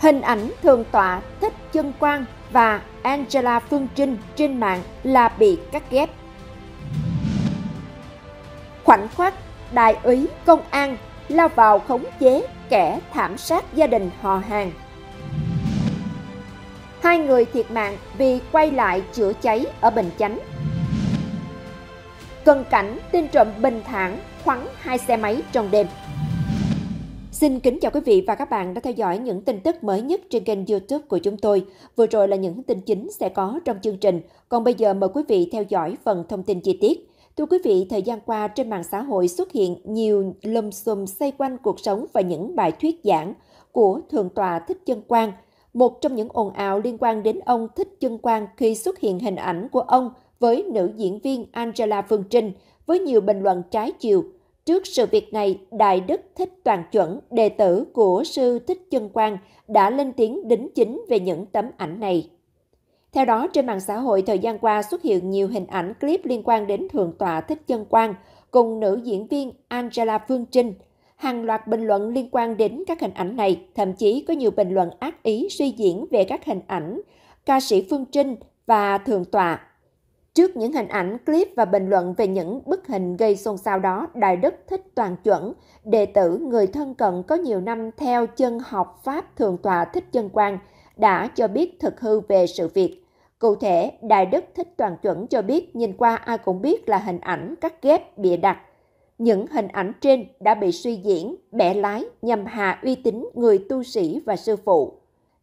Hình ảnh thường tọa Thích Chân Quang và Angela Phương Trinh trên mạng là bị cắt ghép. Khoảnh khắc, Đại úy Công an lao vào khống chế kẻ thảm sát gia đình họ hàng. Hai người thiệt mạng vì quay lại chữa cháy ở Bình Chánh. Cân cảnh tin trộm bình thản khoắn hai xe máy trong đêm. Xin kính chào quý vị và các bạn đã theo dõi những tin tức mới nhất trên kênh YouTube của chúng tôi. Vừa rồi là những tin chính sẽ có trong chương trình, còn bây giờ mời quý vị theo dõi phần thông tin chi tiết. Thưa quý vị, thời gian qua trên mạng xã hội xuất hiện nhiều lùm xùm xoay quanh cuộc sống và những bài thuyết giảng của Thượng tòa Thích Chân Quang. Một trong những ồn ào liên quan đến ông Thích Chân Quang khi xuất hiện hình ảnh của ông với nữ diễn viên Angela Phương Trinh với nhiều bình luận trái chiều – Trước sự việc này, Đại Đức Thích Toàn Chuẩn, đệ tử của Sư Thích Chân Quang, đã lên tiếng đính chính về những tấm ảnh này. Theo đó, trên mạng xã hội thời gian qua xuất hiện nhiều hình ảnh clip liên quan đến Thượng tọa Thích Chân Quang cùng nữ diễn viên Angela Phương Trinh. Hàng loạt bình luận liên quan đến các hình ảnh này, thậm chí có nhiều bình luận ác ý suy diễn về các hình ảnh ca sĩ Phương Trinh và Thượng tọa Trước những hình ảnh, clip và bình luận về những bức hình gây xôn xao đó, Đại Đức Thích Toàn Chuẩn, đệ tử người thân cận có nhiều năm theo chân học Pháp Thường Tòa Thích Chân Quang, đã cho biết thực hư về sự việc. Cụ thể, Đại Đức Thích Toàn Chuẩn cho biết nhìn qua ai cũng biết là hình ảnh cắt ghép bịa đặt. Những hình ảnh trên đã bị suy diễn, bẻ lái nhằm hạ uy tín người tu sĩ và sư phụ.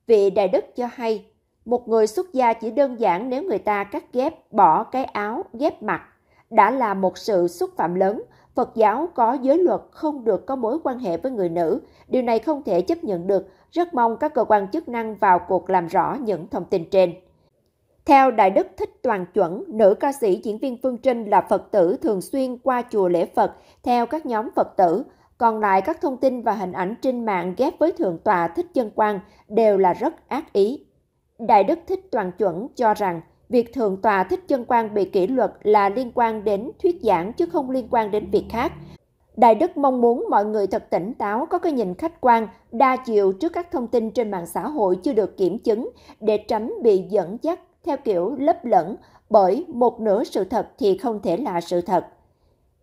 Vị Đại Đức cho hay, một người xuất gia chỉ đơn giản nếu người ta cắt ghép, bỏ cái áo, ghép mặt. Đã là một sự xúc phạm lớn, Phật giáo có giới luật không được có mối quan hệ với người nữ. Điều này không thể chấp nhận được, rất mong các cơ quan chức năng vào cuộc làm rõ những thông tin trên. Theo Đại Đức Thích Toàn Chuẩn, nữ ca sĩ diễn viên Phương Trinh là Phật tử thường xuyên qua chùa lễ Phật theo các nhóm Phật tử. Còn lại các thông tin và hình ảnh trên mạng ghép với Thượng tòa Thích Chân Quang đều là rất ác ý, Đại đức Thích Toàn Chuẩn cho rằng việc Thượng tòa Thích Chân Quang bị kỷ luật là liên quan đến thuyết giảng chứ không liên quan đến việc khác. Đại đức mong muốn mọi người thật tỉnh táo có cái nhìn khách quan, đa chiều trước các thông tin trên mạng xã hội chưa được kiểm chứng để tránh bị dẫn dắt theo kiểu lấp lẫn bởi một nửa sự thật thì không thể là sự thật.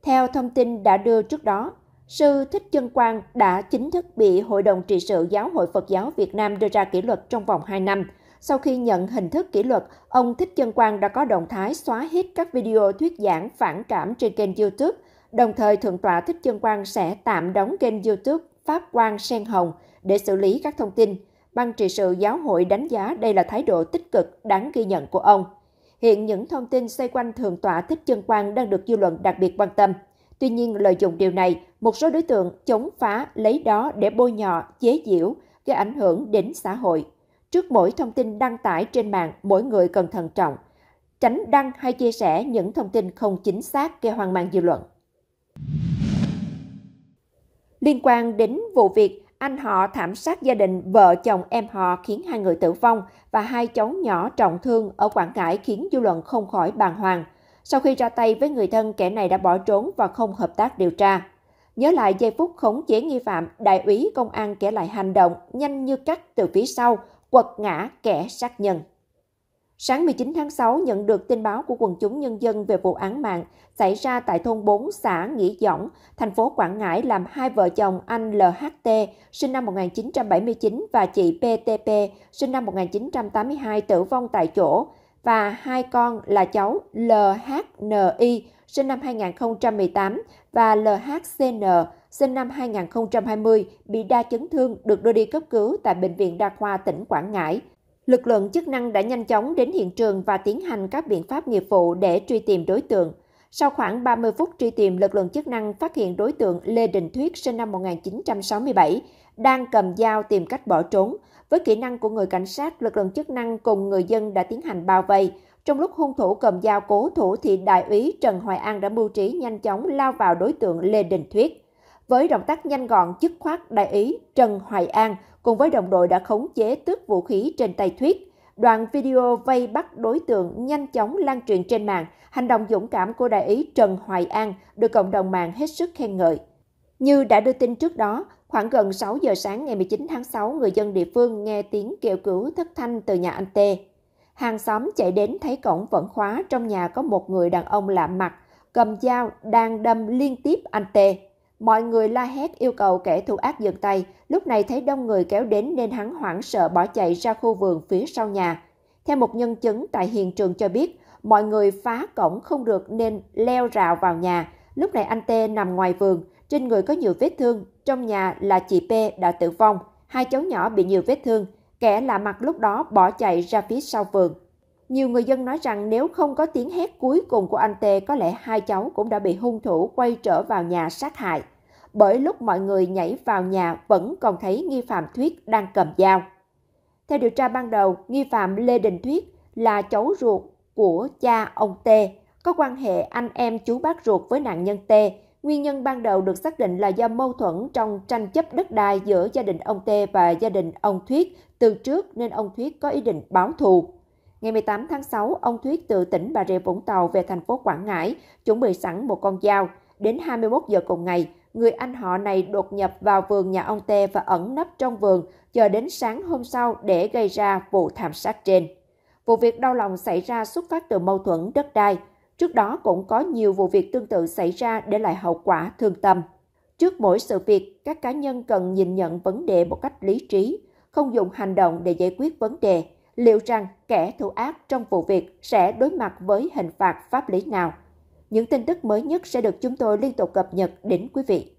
Theo thông tin đã đưa trước đó, sư Thích Chân Quang đã chính thức bị Hội đồng trị sự Giáo hội Phật giáo Việt Nam đưa ra kỷ luật trong vòng 2 năm – sau khi nhận hình thức kỷ luật, ông Thích Chân Quang đã có động thái xóa hết các video thuyết giảng phản cảm trên kênh YouTube. Đồng thời, Thượng tọa Thích Chân Quang sẽ tạm đóng kênh YouTube Pháp Quang Sen Hồng để xử lý các thông tin. Ban trị sự giáo hội đánh giá đây là thái độ tích cực đáng ghi nhận của ông. Hiện những thông tin xoay quanh Thượng tọa Thích Chân Quang đang được dư luận đặc biệt quan tâm. Tuy nhiên, lợi dụng điều này, một số đối tượng chống phá lấy đó để bôi nhọ, chế giễu, gây ảnh hưởng đến xã hội. Trước mỗi thông tin đăng tải trên mạng, mỗi người cần thận trọng, tránh đăng hay chia sẻ những thông tin không chính xác gây hoang mang dư luận. Liên quan đến vụ việc anh họ thảm sát gia đình vợ chồng em họ khiến hai người tử vong và hai cháu nhỏ trọng thương ở Quảng Ngãi khiến dư luận không khỏi bàng hoàng. Sau khi ra tay với người thân, kẻ này đã bỏ trốn và không hợp tác điều tra. Nhớ lại giây phút khống chế nghi phạm, đại úy công an kể lại hành động nhanh như cắt từ phía sau – quật ngã kẻ sát nhân. Sáng 19 tháng 6 nhận được tin báo của quần chúng nhân dân về vụ án mạng xảy ra tại thôn 4 xã Nghĩa Dõng, thành phố Quảng Ngãi làm hai vợ chồng anh LHT sinh năm 1979 và chị PTP sinh năm 1982 tử vong tại chỗ và hai con là cháu LHNI sinh năm 2018 và LHCN sinh năm 2020, bị đa chấn thương được đưa đi cấp cứu tại Bệnh viện Đa khoa tỉnh Quảng Ngãi. Lực lượng chức năng đã nhanh chóng đến hiện trường và tiến hành các biện pháp nghiệp vụ để truy tìm đối tượng. Sau khoảng 30 phút truy tìm, lực lượng chức năng phát hiện đối tượng Lê Đình Thuyết sinh năm 1967 đang cầm dao tìm cách bỏ trốn. Với kỹ năng của người cảnh sát, lực lượng chức năng cùng người dân đã tiến hành bao vây. Trong lúc hung thủ cầm dao cố thủ thì đại úy Trần Hoài An đã mưu trí nhanh chóng lao vào đối tượng Lê Đình Thuyết. Với động tác nhanh gọn dứt khoát đại ý Trần Hoài An cùng với đồng đội đã khống chế tước vũ khí trên tay Thuyết. Đoạn video vây bắt đối tượng nhanh chóng lan truyền trên mạng. Hành động dũng cảm của đại ý Trần Hoài An được cộng đồng mạng hết sức khen ngợi. Như đã đưa tin trước đó, khoảng gần 6 giờ sáng ngày 19 tháng 6, người dân địa phương nghe tiếng kêu cứu thất thanh từ nhà anh Tê. Hàng xóm chạy đến thấy cổng vẫn khóa, trong nhà có một người đàn ông lạ mặt, cầm dao đang đâm liên tiếp anh Tê. Mọi người la hét yêu cầu kẻ thù ác dừng tay, lúc này thấy đông người kéo đến nên hắn hoảng sợ bỏ chạy ra khu vườn phía sau nhà. Theo một nhân chứng tại hiện trường cho biết, mọi người phá cổng không được nên leo rào vào nhà. Lúc này anh Tê nằm ngoài vườn, trên người có nhiều vết thương, trong nhà là chị P đã tử vong, hai cháu nhỏ bị nhiều vết thương, kẻ lạ mặt lúc đó bỏ chạy ra phía sau vườn. Nhiều người dân nói rằng nếu không có tiếng hét cuối cùng của anh Tê có lẽ hai cháu cũng đã bị hung thủ quay trở vào nhà sát hại bởi lúc mọi người nhảy vào nhà vẫn còn thấy nghi phạm Thuyết đang cầm dao. Theo điều tra ban đầu, nghi phạm Lê Đình Thuyết là cháu ruột của cha ông T, có quan hệ anh em chú bác ruột với nạn nhân T. Nguyên nhân ban đầu được xác định là do mâu thuẫn trong tranh chấp đất đai giữa gia đình ông T và gia đình ông Thuyết từ trước nên ông Thuyết có ý định báo thù. Ngày 18 tháng 6, ông Thuyết từ tỉnh Bà Rịa Vũng Tàu về thành phố Quảng Ngãi, chuẩn bị sẵn một con dao. Đến 21 giờ cùng ngày, người anh họ này đột nhập vào vườn nhà ông Tê và ẩn nấp trong vườn chờ đến sáng hôm sau để gây ra vụ thảm sát trên. Vụ việc đau lòng xảy ra xuất phát từ mâu thuẫn đất đai. Trước đó cũng có nhiều vụ việc tương tự xảy ra để lại hậu quả thương tâm. Trước mỗi sự việc, các cá nhân cần nhìn nhận vấn đề một cách lý trí, không dùng hành động để giải quyết vấn đề, liệu rằng kẻ thủ ác trong vụ việc sẽ đối mặt với hình phạt pháp lý nào. Những tin tức mới nhất sẽ được chúng tôi liên tục cập nhật đến quý vị.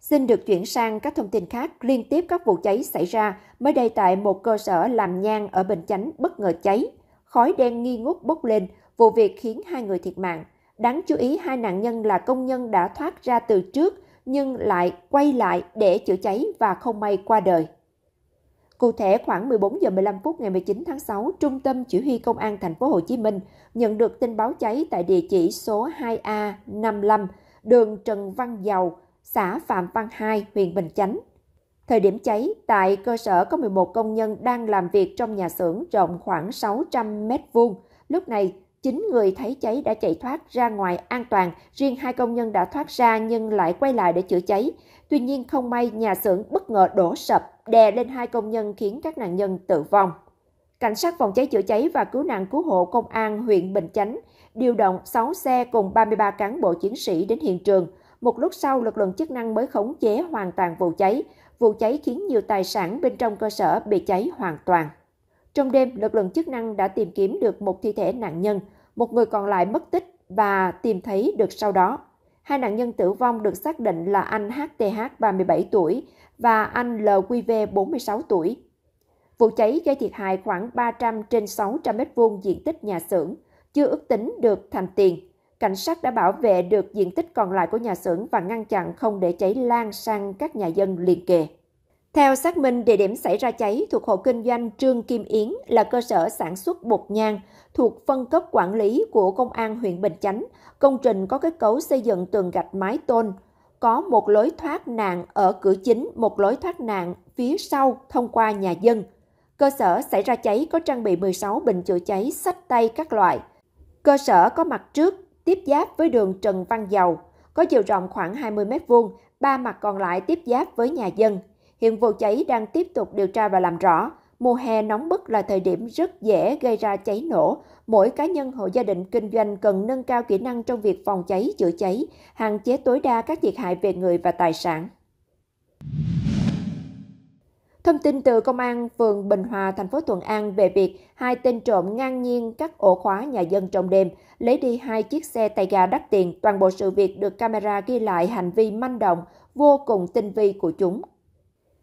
Xin được chuyển sang các thông tin khác liên tiếp các vụ cháy xảy ra mới đây tại một cơ sở làm nhang ở Bình Chánh bất ngờ cháy. Khói đen nghi ngút bốc lên, vụ việc khiến hai người thiệt mạng. Đáng chú ý hai nạn nhân là công nhân đã thoát ra từ trước nhưng lại quay lại để chữa cháy và không may qua đời. Cụ thể, khoảng 14 giờ 15 phút ngày 19 tháng 6, Trung tâm Chỉ huy Công an thành phố Hồ Chí Minh nhận được tin báo cháy tại địa chỉ số 2A55, đường Trần Văn Dầu, xã Phạm Văn Hai, huyện Bình Chánh. Thời điểm cháy, tại cơ sở có 11 công nhân đang làm việc trong nhà xưởng rộng khoảng 600 m vuông. Lúc này, Chín người thấy cháy đã chạy thoát ra ngoài an toàn, riêng hai công nhân đã thoát ra nhưng lại quay lại để chữa cháy. Tuy nhiên không may nhà xưởng bất ngờ đổ sập, đè lên hai công nhân khiến các nạn nhân tử vong. Cảnh sát phòng cháy chữa cháy và cứu nạn cứu hộ công an huyện Bình Chánh điều động 6 xe cùng 33 cán bộ chiến sĩ đến hiện trường. Một lúc sau, lực lượng chức năng mới khống chế hoàn toàn vụ cháy. Vụ cháy khiến nhiều tài sản bên trong cơ sở bị cháy hoàn toàn. Trong đêm, lực lượng chức năng đã tìm kiếm được một thi thể nạn nhân, một người còn lại mất tích và tìm thấy được sau đó. Hai nạn nhân tử vong được xác định là anh HTH 37 tuổi và anh LQV 46 tuổi. Vụ cháy gây thiệt hại khoảng 300 trên 600 m2 diện tích nhà xưởng, chưa ước tính được thành tiền. Cảnh sát đã bảo vệ được diện tích còn lại của nhà xưởng và ngăn chặn không để cháy lan sang các nhà dân liền kề. Theo xác minh, địa điểm xảy ra cháy thuộc hộ kinh doanh Trương Kim Yến là cơ sở sản xuất bột nhang thuộc phân cấp quản lý của Công an huyện Bình Chánh. Công trình có kết cấu xây dựng tường gạch mái tôn, có một lối thoát nạn ở cửa chính, một lối thoát nạn phía sau thông qua nhà dân. Cơ sở xảy ra cháy có trang bị 16 bình chữa cháy sách tay các loại. Cơ sở có mặt trước, tiếp giáp với đường Trần Văn Dầu, có chiều rộng khoảng 20 m vuông, ba mặt còn lại tiếp giáp với nhà dân. Hiện vụ cháy đang tiếp tục điều tra và làm rõ. Mùa hè nóng bức là thời điểm rất dễ gây ra cháy nổ. Mỗi cá nhân hộ gia đình kinh doanh cần nâng cao kỹ năng trong việc phòng cháy, chữa cháy, hạn chế tối đa các thiệt hại về người và tài sản. Thông tin từ công an phường Bình Hòa, thành phố Thuận An về việc hai tên trộm ngang nhiên cắt ổ khóa nhà dân trong đêm, lấy đi hai chiếc xe tay ga đắt tiền. Toàn bộ sự việc được camera ghi lại hành vi manh động, vô cùng tinh vi của chúng.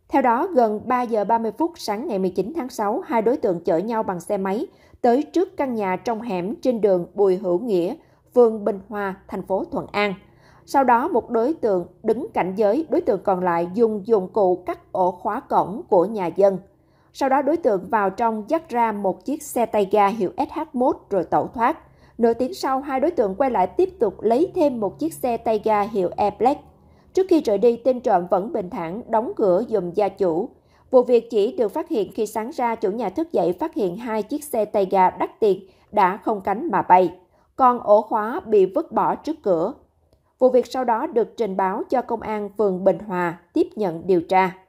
Theo đó, gần 3 giờ 30 phút sáng ngày 19 tháng 6, hai đối tượng chở nhau bằng xe máy tới trước căn nhà trong hẻm trên đường Bùi Hữu Nghĩa, phường Bình Hòa, thành phố Thuận An. Sau đó, một đối tượng đứng cảnh giới, đối tượng còn lại dùng dụng cụ cắt ổ khóa cổng của nhà dân. Sau đó đối tượng vào trong dắt ra một chiếc xe tay ga hiệu SH1 rồi tẩu thoát. Nửa tiếng sau, hai đối tượng quay lại tiếp tục lấy thêm một chiếc xe tay ga hiệu E-Black Trước khi rời đi, tên trộm vẫn bình thản đóng cửa dùm gia chủ. Vụ việc chỉ được phát hiện khi sáng ra chủ nhà thức dậy phát hiện hai chiếc xe tay ga đắt tiền đã không cánh mà bay, còn ổ khóa bị vứt bỏ trước cửa. Vụ việc sau đó được trình báo cho công an phường Bình Hòa tiếp nhận điều tra.